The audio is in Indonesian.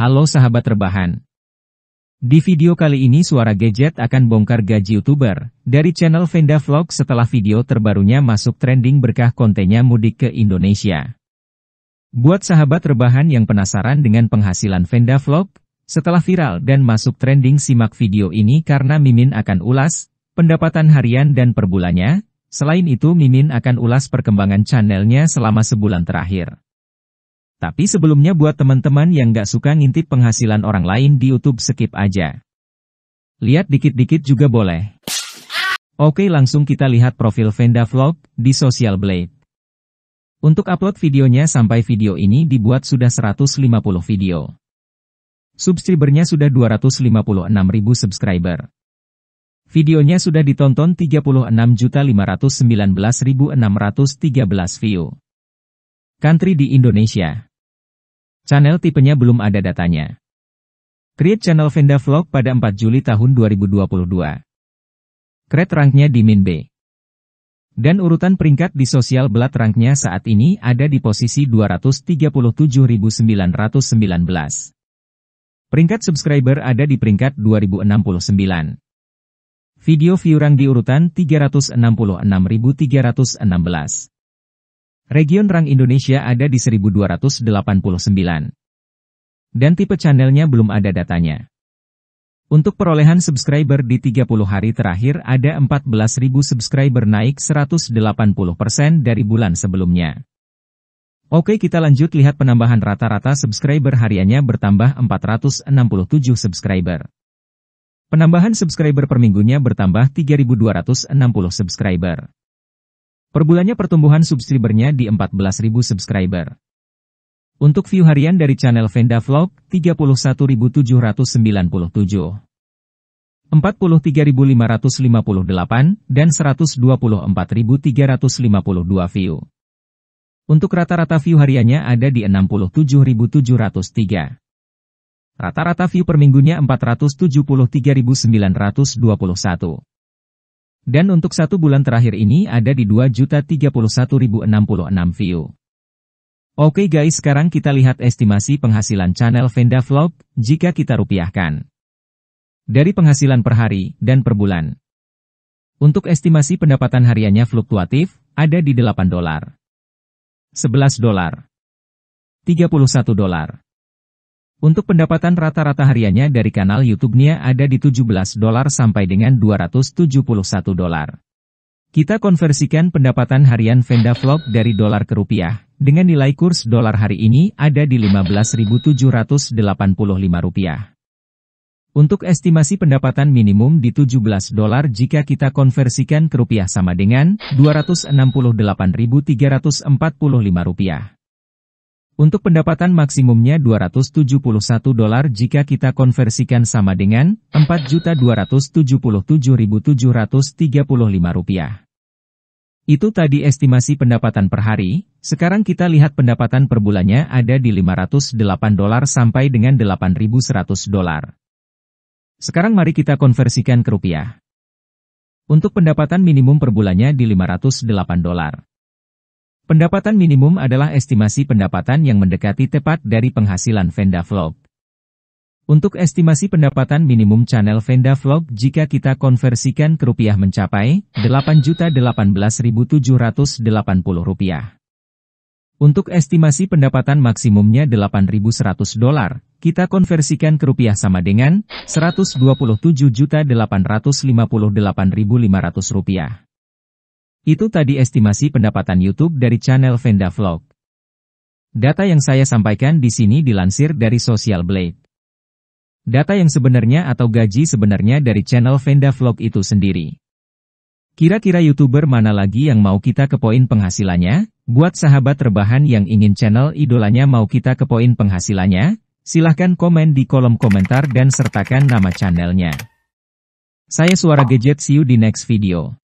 Halo sahabat rebahan. Di video kali ini Suara Gadget akan bongkar gaji YouTuber dari channel Venda Vlog setelah video terbarunya masuk trending berkah kontennya mudik ke Indonesia. Buat sahabat rebahan yang penasaran dengan penghasilan Venda Vlog, setelah viral dan masuk trending simak video ini karena Mimin akan ulas pendapatan harian dan perbulannya, selain itu Mimin akan ulas perkembangan channelnya selama sebulan terakhir. Tapi sebelumnya buat teman-teman yang gak suka ngintip penghasilan orang lain di YouTube skip aja. Lihat dikit-dikit juga boleh. Oke langsung kita lihat profil Venda Vlog di Social Blade. Untuk upload videonya sampai video ini dibuat sudah 150 video. Subscribernya sudah 256.000 subscriber. Videonya sudah ditonton 36.519.613 view. Country di Indonesia. Channel tipenya belum ada datanya. Create channel Venda Vlog pada 4 Juli tahun 2022. Create ranknya di Min B. Dan urutan peringkat di sosial belat ranknya saat ini ada di posisi 237.919. Peringkat subscriber ada di peringkat 2069. Video view rank di urutan 366.316. Region Rang Indonesia ada di 1289. Dan tipe channelnya belum ada datanya. Untuk perolehan subscriber di 30 hari terakhir ada 14.000 subscriber naik 180% dari bulan sebelumnya. Oke kita lanjut lihat penambahan rata-rata subscriber hariannya bertambah 467 subscriber. Penambahan subscriber per minggunya bertambah 3.260 subscriber. Perbulannya pertumbuhan subscribernya di 14.000 subscriber. Untuk view harian dari channel Venda Vlog, 31.797. 43.558, dan 124.352 view. Untuk rata-rata view hariannya ada di 67.703. Rata-rata view per minggunya 473.921. Dan untuk satu bulan terakhir ini ada di 2.031.066 view. Oke guys sekarang kita lihat estimasi penghasilan channel Venda Vlog, jika kita rupiahkan. Dari penghasilan per hari dan per bulan. Untuk estimasi pendapatan hariannya fluktuatif, ada di 8 dolar. 11 dolar. 31 dolar. Untuk pendapatan rata-rata hariannya dari kanal YouTube-nya ada di 17 dolar sampai dengan 271 dolar. Kita konversikan pendapatan harian Venda Vlog dari dolar ke rupiah, dengan nilai kurs dolar hari ini ada di 15.785 rupiah. Untuk estimasi pendapatan minimum di 17 dolar jika kita konversikan ke rupiah sama dengan 268.345 rupiah. Untuk pendapatan maksimumnya 271 dolar jika kita konversikan sama dengan 4.277.735 rupiah. Itu tadi estimasi pendapatan per hari, sekarang kita lihat pendapatan per bulannya ada di 508 dolar sampai dengan 8.100 dolar. Sekarang mari kita konversikan ke rupiah. Untuk pendapatan minimum per bulannya di 508 dolar. Pendapatan minimum adalah estimasi pendapatan yang mendekati tepat dari penghasilan Venda Vlog. Untuk estimasi pendapatan minimum channel Venda Vlog jika kita konversikan ke rupiah mencapai Rp8.018.780. Untuk estimasi pendapatan maksimumnya 8.100 dolar, kita konversikan ke rupiah sama dengan 127.858.500 rupiah. Itu tadi estimasi pendapatan YouTube dari channel Venda Vlog. Data yang saya sampaikan di sini dilansir dari Social Blade. Data yang sebenarnya atau gaji sebenarnya dari channel Venda Vlog itu sendiri. Kira-kira YouTuber mana lagi yang mau kita ke poin penghasilannya? Buat sahabat rebahan yang ingin channel idolanya mau kita ke poin penghasilannya, silahkan komen di kolom komentar dan sertakan nama channelnya. Saya Suara Gadget, see you di next video.